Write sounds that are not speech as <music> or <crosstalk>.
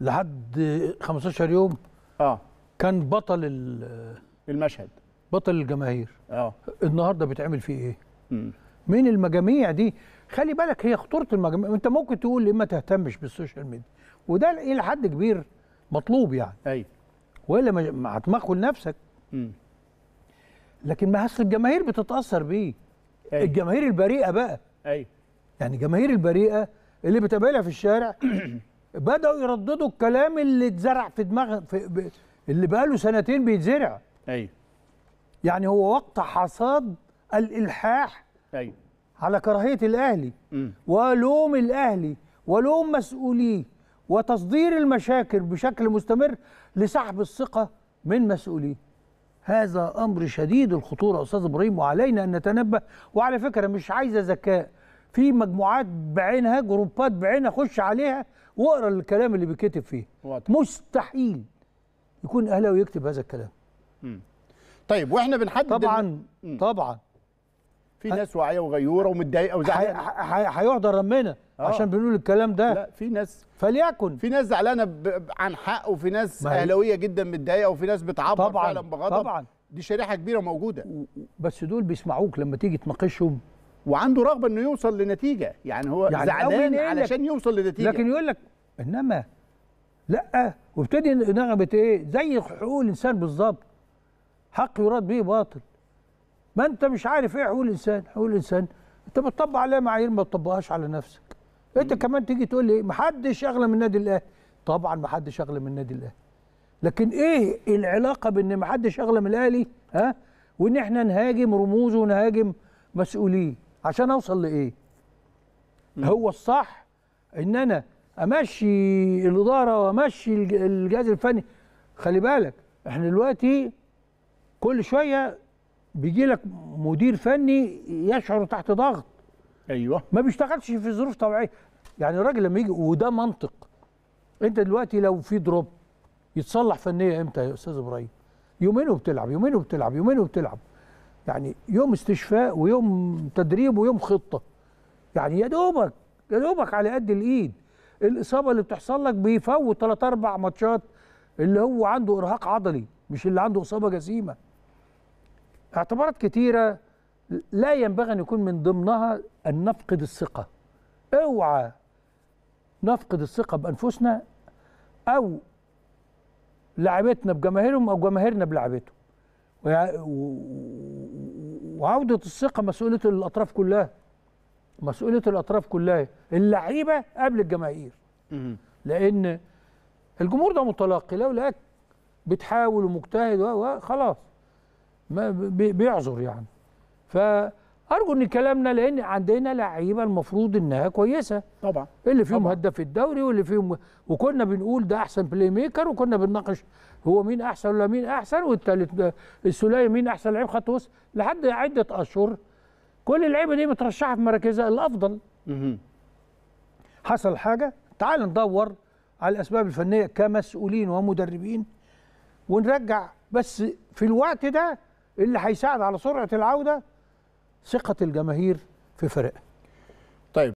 لحد 15 يوم اه كان بطل المشهد بطل الجماهير اه النهارده بيتعمل فيه ايه؟ مين المجاميع دي؟ خلي بالك هي خطوره المجاميع انت ممكن تقول ليه ما تهتمش بالسوشيال ميديا وده الى حد كبير مطلوب يعني ايوه والا هتمخل نفسك مم. لكن ما اصل الجماهير بتتاثر بيه أيوة. الجماهير البريئه بقى ايوه يعني الجماهير البريئه اللي بتقابلها في الشارع <coughs> بداوا يرددوا الكلام اللي اتزرع في دماغ في اللي بقاله سنتين بيتزرع ايوه يعني هو وقت حصاد الالحاح ايوه على كراهيه الاهلي م. ولوم الاهلي ولوم مسؤوليه وتصدير المشاكل بشكل مستمر لسحب الثقه من مسؤوليه هذا امر شديد الخطوره استاذ ابراهيم وعلينا ان نتنبه وعلى فكره مش عايزه ذكاء في مجموعات بعينها جروبات بعينها خش عليها واقرا الكلام اللي بيتكتب فيه واضح. مستحيل يكون اهلاوي يكتب هذا الكلام مم. طيب واحنا بنحدد طبعا مم. طبعا في ناس واعيه وغيوره ومتضايقه وزعلانه هيحضر رمنا آه. عشان بنقول الكلام ده لا في ناس فليكن في ناس زعلانه ب... عن حق وفي ناس اهلاويه جدا متضايقه وفي ناس بتعبر طبعا فعلا بغضب طبعا دي شريحه كبيره موجوده بس دول بيسمعوك لما تيجي تناقشهم وعنده رغبه انه يوصل لنتيجه يعني هو يعني زعلان علشان يوصل لنتيجه لكن يقول لك انما لا وابتدي نغمه ايه زي حقوق الانسان بالظبط حق يراد به باطل ما انت مش عارف ايه حقوق الانسان حقوق الانسان انت بتطبق عليها معايير ما تطبقهاش على نفسك انت كمان تيجي تقول لي ما حدش اغلى من النادي الاهلي طبعا ما حدش اغلى من النادي الاهلي لكن ايه العلاقه بان ما حدش اغلى من الاهلي ها وان احنا نهاجم رموزه ونهاجم مسؤوليه عشان اوصل لايه مم. هو الصح ان انا امشي الاداره وامشي الجهاز الفني خلي بالك احنا دلوقتي كل شويه بيجي لك مدير فني يشعر تحت ضغط ايوه ما بيشتغلش في ظروف طبيعيه يعني الراجل لما يجي وده منطق انت دلوقتي لو في دروب يتصلح فنيا امتى يا استاذ ابراهيم يومين وبتلعب يومين وبتلعب يومين وبتلعب يعني يوم استشفاء ويوم تدريب ويوم خطه يعني يا دوبك يا دوبك على قد الايد الاصابه اللي بتحصل لك بيفوت ثلاث اربع ماتشات اللي هو عنده ارهاق عضلي مش اللي عنده اصابه جسيمه اعتبارات كتيره لا ينبغي ان يكون من ضمنها ان نفقد الثقه اوعى نفقد الثقه بانفسنا او لعبتنا بجماهيرهم او جماهيرنا بلعبتهم وعودة الثقة مسؤولية الأطراف كلها مسؤولية الأطراف كلها اللعيبة قبل الجماهير لأن الجمهور ده متلقي لو لقاك بتحاول ومجتهد خلاص ما بيعذر يعني ف ارجو ان كلامنا لان عندنا لعيبه المفروض انها كويسه طبعا اللي فيهم طبعا. هداف الدوري واللي فيهم وكنا بنقول ده احسن بلاي ميكر وكنا بنناقش هو مين احسن ولا مين احسن والثالث السلاي مين احسن لعيب خط وسط لحد عده اشهر كل اللعيبه دي مترشحه في مراكزها الافضل مه. حصل حاجه تعال ندور على الاسباب الفنيه كمسؤولين ومدربين ونرجع بس في الوقت ده اللي هيساعد على سرعه العوده ثقه الجماهير في فريقها. طيب